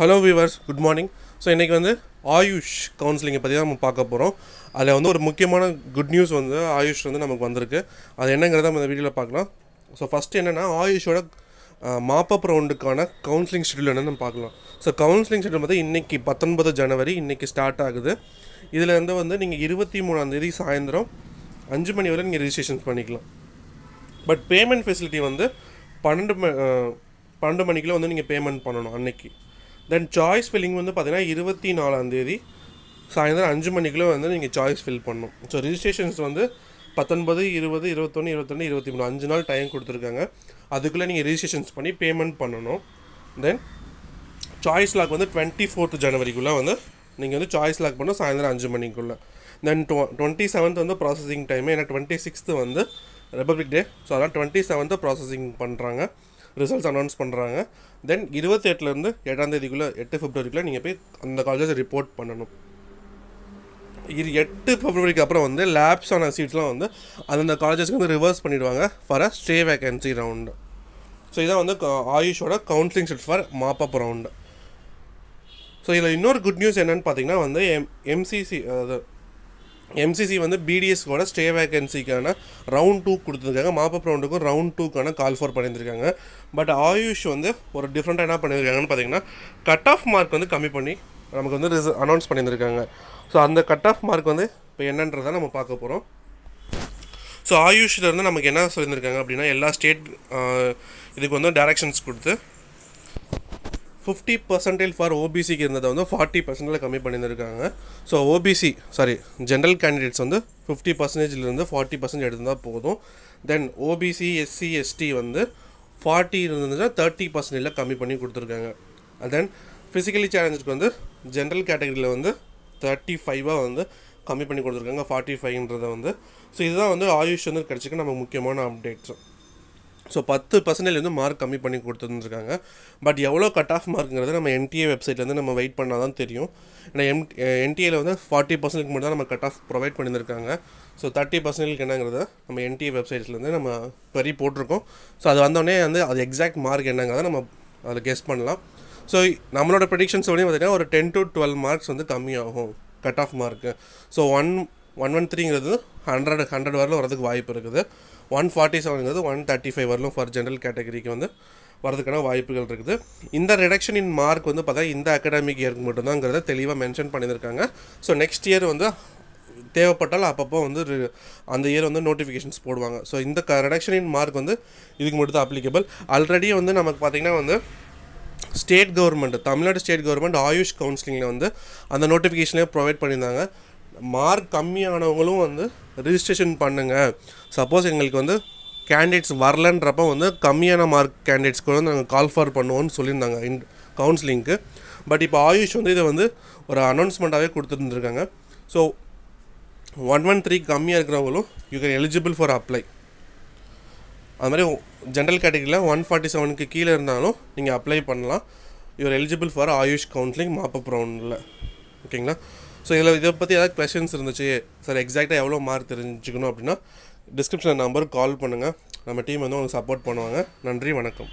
hello viewers good morning so இன்றைக்கி வந்து ஆயுஷ் கவுன்சிலிங்கை பற்றி தான் நம்ம பார்க்க போகிறோம் அதில் வந்து ஒரு முக்கியமான குட் நியூஸ் வந்து ஆயுஷ் வந்து நமக்கு வந்திருக்கு அது என்னங்கிறத நம்ம இந்த வீடியோவில் பார்க்கலாம் ஸோ ஃபஸ்ட்டு என்னென்னா ஆயுஷோட மாப்பப் ரவுண்டுக்கான கவுன்சிலிங் ஷெடியூல் என்னென்னு நம்ம பார்க்கலாம் ஸோ கவுன்சிலிங் ஷெடியூல் வந்து இன்றைக்கி பத்தொன்பது ஜனவரி இன்றைக்கி ஸ்டார்ட் ஆகுது இதிலேருந்து வந்து நீங்கள் இருபத்தி மூணாந்தேதி சாயந்தரம் அஞ்சு மணி வரை நீங்கள் ரிஜிஸ்ட்ரேஷன் பண்ணிக்கலாம் பட் பேமெண்ட் ஃபெசிலிட்டி வந்து பன்னெண்டு ம பன்னெண்டு மணிக்கெலாம் வந்து நீங்கள் பேமெண்ட் பண்ணணும் அன்னைக்கு தென் சாய்ஸ் ஃபில்லிங் வந்து பார்த்திங்கன்னா இருபத்தி நாலாந்தேதி சாயந்தரம் அஞ்சு மணிக்குள்ளே வந்து நீங்கள் சாய்ஸ் ஃபில் பண்ணணும் ஸோ ரிஜிஸ்ட்ரேஷன்ஸ் வந்து பத்தொன்பது இருபது இருபத்தொன்று இருபத்தொன்று இருபத்தி மூணு அஞ்சு நாள் டைம் கொடுத்துருக்காங்க அதுக்குள்ளே நீங்கள் ரிஜிஸ்ட்ரேஷன்ஸ் பண்ணி பேமெண்ட் பண்ணணும் தென் சாய்ஸ் லாக் வந்து டுவெண்ட்டி ஃபோர்த் ஜனவரிக்குள்ளே வந்து நீங்கள் வந்து சாய்ஸ் லாக் பண்ணணும் சாயந்தரம் அஞ்சு மணிக்குள்ளே தென் டுவ டுவெண்ட்டி செவன்த் வந்து ப்ராசஸிங் டைமு ஏன்னா டுவெண்ட்டி சிக்ஸ்த்து வந்து ரிப்பப்ளிக் டே ஸோ அதனால் டுவெண்ட்டி செவன்த்து ப்ராசஸிங் பண்ணுறாங்க ரிசல்ட்ஸ் அனௌன்ஸ் பண்ணுறாங்க தென் இருபத்தி எட்டுலேருந்து ஏழாம் தேதிக்குள்ளே எட்டு ஃபிப்ரவரிக்குள்ளே நீங்கள் போய் அந்த காலேஜஸ் ரிப்போர்ட் பண்ணணும் இது எட்டு ஃபிப்ரவரிக்கு அப்புறம் வந்து லேப்ஸ் ஆன சீட்ஸ்லாம் வந்து அந்தந்த காலேஜஸ்க்கு வந்து ரிவர்ஸ் பண்ணிடுவாங்க for a stray vacancy round so இதான் வந்து ஆயுஷோட counselling set for mop up round so இதில் இன்னொரு குட் நியூஸ் என்னென்னு பார்த்தீங்கன்னா வந்து எம் எம்சிசி அது எம்சிசி வந்து பிடிஎஸ்க்கோட ஸ்டே வேகன்சிக்கான ரவுண்ட் டூ கொடுத்துருக்காங்க மாப்பப் ரவுண்டுக்கும் ரவுண்ட் டூக்கான கால் ஃபோர் பண்ணியிருக்காங்க பட் ஆயுஷ் வந்து ஒரு டிஃப்ரெண்ட்டாக என்ன பண்ணியிருக்காங்கன்னு பார்த்தீங்கன்னா கட் ஆஃப் மார்க் வந்து கம்மி பண்ணி நமக்கு வந்து ரிச அனௌன்ஸ் பண்ணியிருக்காங்க ஸோ அந்த கட் ஆஃப் மார்க் வந்து இப்போ என்னன்றதை நம்ம பார்க்க போகிறோம் ஸோ ஆயுஷில் இருந்து நமக்கு என்ன சொல்லியிருந்திருக்காங்க அப்படின்னா எல்லா ஸ்டேட் இதுக்கு வந்து டேரக்ஷன்ஸ் கொடுத்து ஃபிஃப்டி பர்சன்டேஜ் ஃபார் ஓபிசிக்கு இருந்ததை வந்து ஃபார்ட்டி பர்சன்டேஜ் கம்மி பண்ணியிருக்காங்க so OBC sorry general candidates வந்து ஃபிஃப்டி பர்சன்டேஜ்லேருந்து ஃபார்ட்டி பர்சன்டேஜ் எடுத்தால் போதும் தென் ஓபிசி எஸ்சி எஸ்டி வந்து ஃபார்ட்டி இருந்துச்சுன்னா தேர்ட்டி பர்சன்டேஜில் கம்மி பண்ணி கொடுத்துருக்காங்க அண்ட் தென் ஃபிசிக்கலி சேலஞ்சுக்கு வந்து ஜென்ரல் கேட்டகரியில் வந்து தேர்ட்டி ஃபைவாக வந்து கம்மி பண்ணி கொடுத்துருக்காங்க ஃபார்ட்டி ஃபைவ்ன்றதை வந்து ஸோ இதுதான் வந்து ஆயுஷ் வந்து கிடச்சிக்க நம்ம முக்கியமான அப்டேட்ஸும் ஸோ பத்து பர்சன்டேஜ் வந்து மார்க் கம்மி பண்ணி கொடுத்துருந்துருக்காங்க பட் எவ்வளோ கட் ஆஃப் மார்க்குங்கிறது நம்ம என்டிஏ வெப்சைட்லேருந்து நம்ம வெயிட் பண்ணால் தான் தெரியும் ஏன்னா எம் என்டிஏல eh, வந்து ஃபார்ட்டி பர்சன்டேஜ் மட்டும் தான் நம்ம கட் ஆஃப் ப்ரொவைட் பண்ணியிருக்காங்க ஸோ தேர்ட்டி பர்சன்டேஜ் என்னங்கிறத நம்ம என்டிஏ வெப்சைட்லேருந்து நம்ம பெரிய போட்டிருக்கோம் ஸோ அது வந்தோடனே வந்து அது எக்ஸாக்ட் மார்க் என்னங்கிறத நம்ம அதில் கெஸ் பண்ணலாம் ஸோ நம்மளோட ப்ரெடிக்ஷன்ஸ் வந்து பார்த்திங்கன்னா ஒரு டென் டு டுவெல் மார்க்ஸ் வந்து கம்மியாகும் cut off mark so one one one த்ரீங்கிறது ஹண்ட்ரட் ஹண்ட்ரட் வரலும் வரதுக்கு வாய்ப்பு இருக்குது ஒன் ஃபார்ட்டி செவனுங்கிறது ஒன் தேர்ட்டி ஃபைவ் வரலும் ஃபார் ஜென்ரல் கேட்டகரிக்கு வந்து வரதுக்கான வாய்ப்புகள் இருக்குது இந்த ரிடக்ஷன் இன் மார்க் வந்து பார்த்தா இந்த அகாடமிக் இயருக்கு மட்டும்தாங்கிறத தெளிவாக மென்ஷன் பண்ணியிருக்காங்க ஸோ நெக்ஸ்ட் இயர் வந்து தேவைப்பட்டால் அப்பப்போ வந்து அந்த இயர் வந்து நோட்டிஃபிகேஷன்ஸ் போடுவாங்க ஸோ இந்த க ரிடக்ஷன் இன் மார்க் வந்து இதுக்கு மட்டும் தான் அப்ளிகபிள் ஆல்ரெடி வந்து நமக்கு பார்த்திங்கன்னா வந்து state government Tamil Nadu state government AYUSH கவுன்சிலிங்கில் வந்து அந்த நோட்டிஃபிகேஷனே ப்ரொவைட் பண்ணியிருந்தாங்க மார்க் கம்மியானவங்களும் வந்து ரிஜிஸ்ட்ரேஷன் பண்ணுங்கள் சப்போஸ் எங்களுக்கு வந்து கேண்டிடேட்ஸ் வரலன்றப்ப வந்து கம்மியான மார்க் கேண்டிடேட்ஸ்க்கு வந்து நாங்கள் கால் ஃபார் பண்ணுவோம்னு சொல்லியிருந்தாங்க இன் கவுன்சிலிங்க்கு பட் இப்போ ஆயுஷ் வந்து இதை வந்து ஒரு அனௌன்ஸ்மெண்ட்டாகவே கொடுத்துருந்துருக்காங்க ஸோ ஒன் ஒன் த்ரீ கம்மியாக இருக்கிறவங்களும் you can eligible for apply அது மாதிரி ஜென்ரல் கேட்டகரியில் ஒன் ஃபார்ட்டி செவனுக்கு கீழே இருந்தாலும் நீங்கள் அப்ளை பண்ணலாம் you are eligible for AYUSH counselling mop up ரவுண்டில் ஓகேங்களா ஸோ இதில் இதை பற்றி ஏதாவது கொஷின்ஸ் இருந்துச்சு சார் எக்ஸாக்டாக எவ்வளோ மார்க் தெரிஞ்சுக்கணும் அப்படின்னா டிஸ்கிரிப்ஷன் நம்பருக்கு கால் பண்ணுங்கள் நம்ம டீம் வந்து உங்களுக்கு சப்போர்ட் பண்ணுவாங்க நன்றி வணக்கம்